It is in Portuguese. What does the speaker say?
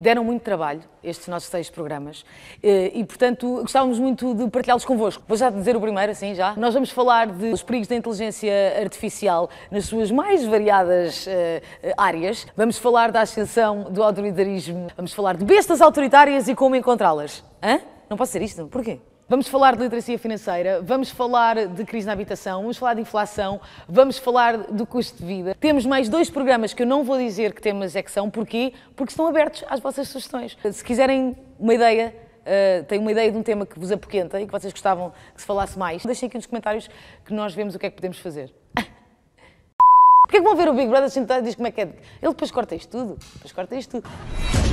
Deram muito trabalho estes nossos seis programas eh, e, portanto, gostávamos muito de partilhá-los convosco. Vou já dizer o primeiro, assim já. Nós vamos falar dos perigos da inteligência artificial nas suas mais variadas uh, áreas. Vamos falar da ascensão do autoritarismo, vamos falar de bestas autoritárias e como encontrá-las. Hã? Não pode ser isto? Porquê? Vamos falar de literacia financeira, vamos falar de crise na habitação, vamos falar de inflação, vamos falar do custo de vida. Temos mais dois programas que eu não vou dizer que temas é que são, porquê? Porque estão abertos às vossas sugestões. Se quiserem uma ideia, uh, têm uma ideia de um tema que vos apoquenta e que vocês gostavam que se falasse mais, deixem aqui nos comentários que nós vemos o que é que podemos fazer. Porquê é que vão ver o Big Brother sentado e diz como é que é? Ele depois corta isto tudo, depois corta isto tudo.